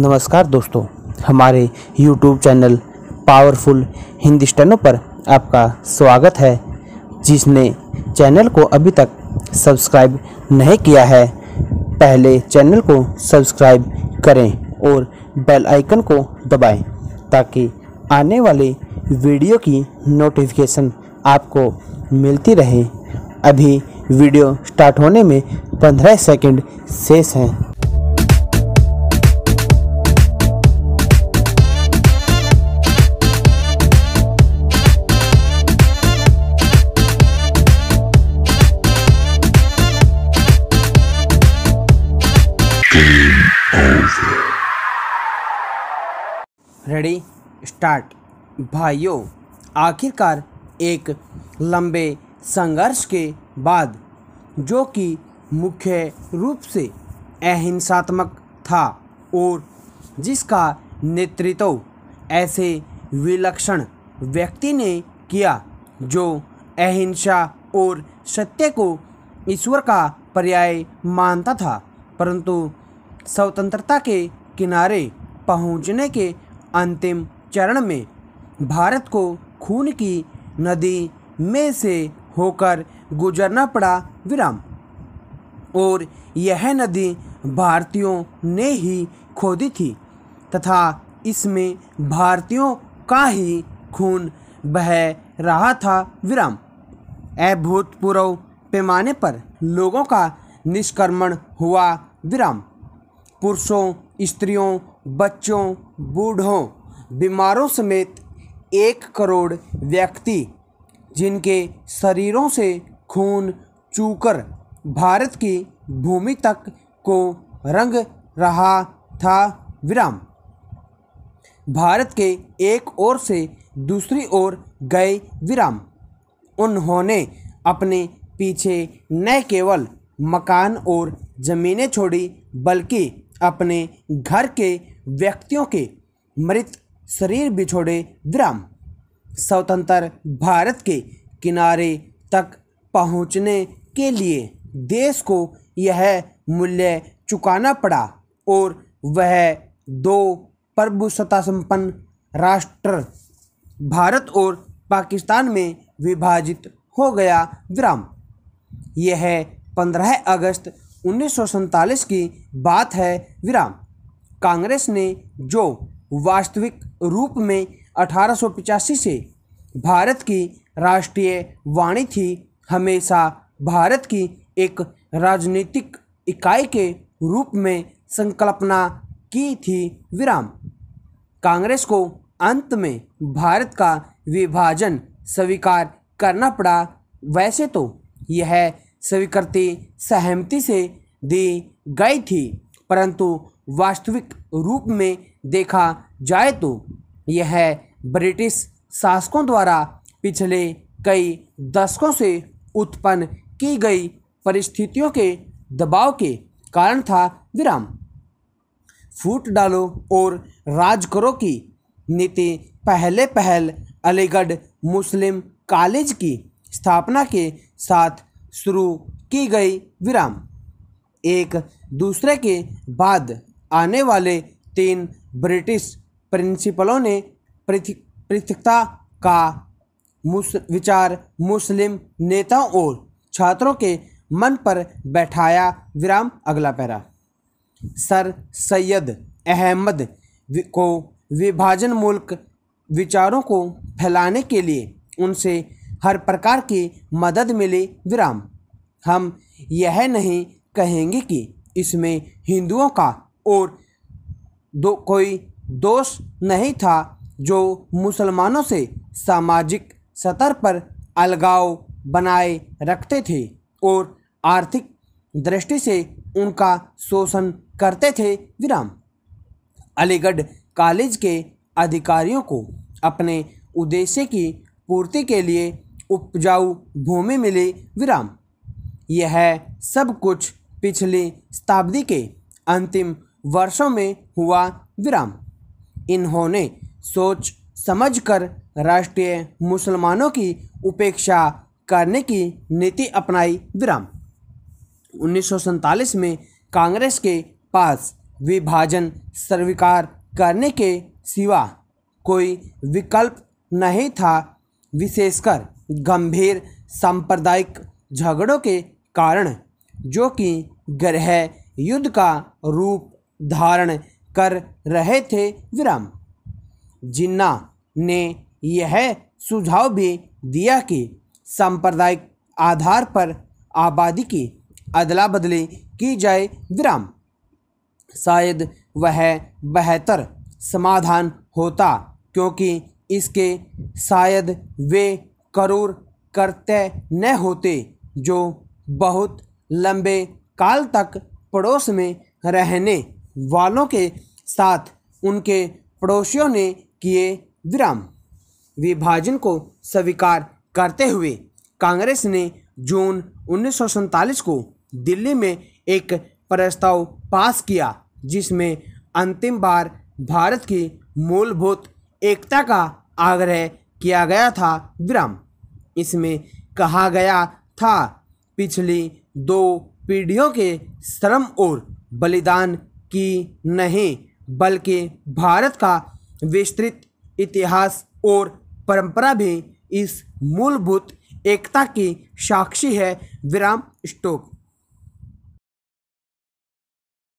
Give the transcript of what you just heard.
नमस्कार दोस्तों हमारे YouTube चैनल पावरफुल हिंदी स्टनों पर आपका स्वागत है जिसने चैनल को अभी तक सब्सक्राइब नहीं किया है पहले चैनल को सब्सक्राइब करें और बेल आइकन को दबाएं ताकि आने वाले वीडियो की नोटिफिकेशन आपको मिलती रहे अभी वीडियो स्टार्ट होने में पंद्रह सेकंड शेष हैं रेडी स्टार्ट भाइयों आखिरकार एक लंबे संघर्ष के बाद जो कि मुख्य रूप से अहिंसात्मक था और जिसका नेतृत्व ऐसे विलक्षण व्यक्ति ने किया जो अहिंसा और सत्य को ईश्वर का पर्याय मानता था परंतु स्वतंत्रता के किनारे पहुंचने के अंतिम चरण में भारत को खून की नदी में से होकर गुजरना पड़ा विराम और यह नदी भारतीयों ने ही खोदी थी तथा इसमें भारतीयों का ही खून बह रहा था विराम अभूतपूर्व पैमाने पर लोगों का निष्क्रमण हुआ विराम पुरुषों स्त्रियों बच्चों बूढ़ों बीमारों समेत एक करोड़ व्यक्ति जिनके शरीरों से खून चूकर भारत की भूमि तक को रंग रहा था विराम भारत के एक ओर से दूसरी ओर गए विराम उन्होंने अपने पीछे न केवल मकान और ज़मीनें छोड़ी बल्कि अपने घर के व्यक्तियों के मृत शरीर बिछोड़े विराम स्वतंत्र भारत के किनारे तक पहुंचने के लिए देश को यह मूल्य चुकाना पड़ा और वह दो प्रभुसत्ता संपन्न राष्ट्र भारत और पाकिस्तान में विभाजित हो गया विराम यह पंद्रह अगस्त उन्नीस की बात है विराम कांग्रेस ने जो वास्तविक रूप में अठारह से भारत की राष्ट्रीय वाणी थी हमेशा भारत की एक राजनीतिक इकाई के रूप में संकल्पना की थी विराम कांग्रेस को अंत में भारत का विभाजन स्वीकार करना पड़ा वैसे तो यह स्वीकृति सहमति से दी गई थी परंतु वास्तविक रूप में देखा जाए तो यह ब्रिटिश शासकों द्वारा पिछले कई दशकों से उत्पन्न की गई परिस्थितियों के दबाव के कारण था विराम फूट डालो और राज करो की नीति पहले पहल अलीगढ़ मुस्लिम कॉलेज की स्थापना के साथ शुरू की गई विराम एक दूसरे के बाद आने वाले तीन ब्रिटिश प्रिंसिपलों ने पृथकता का मुस, विचार मुस्लिम नेताओं और छात्रों के मन पर बैठाया विराम अगला पैरा सर सैयद अहमद को विभाजन मूलक विचारों को फैलाने के लिए उनसे हर प्रकार की मदद मिली विराम हम यह नहीं कहेंगे कि इसमें हिंदुओं का और दो कोई दोष नहीं था जो मुसलमानों से सामाजिक स्तर पर अलगाव बनाए रखते थे और आर्थिक दृष्टि से उनका शोषण करते थे विराम अलीगढ़ कॉलेज के अधिकारियों को अपने उद्देश्य की पूर्ति के लिए उपजाऊ भूमि मिली विराम यह सब कुछ पिछली शताब्दी के अंतिम वर्षों में हुआ विराम इन्होंने सोच समझकर राष्ट्रीय मुसलमानों की उपेक्षा करने की नीति अपनाई विराम उन्नीस में कांग्रेस के पास विभाजन स्वीकार करने के सिवा कोई विकल्प नहीं था विशेषकर गंभीर सांप्रदायिक झगड़ों के कारण जो कि ग्रह युद्ध का रूप धारण कर रहे थे विराम जिन्ना ने यह सुझाव भी दिया कि सांप्रदायिक आधार पर आबादी की अदला बदली की जाए विराम शायद वह बेहतर समाधान होता क्योंकि इसके शायद वे करूर करते न होते जो बहुत लंबे काल तक पड़ोस में रहने वालों के साथ उनके पड़ोसियों ने किए विराम विभाजन को स्वीकार करते हुए कांग्रेस ने जून उन्नीस को दिल्ली में एक प्रस्ताव पास किया जिसमें अंतिम बार भारत की मूलभूत एकता का आग्रह किया गया था विराम इसमें कहा गया था पिछली दो पीढ़ियों के श्रम और बलिदान की नहीं बल्कि भारत का विस्तृत इतिहास और परंपरा भी इस मूलभूत एकता की साक्षी है विराम स्टोक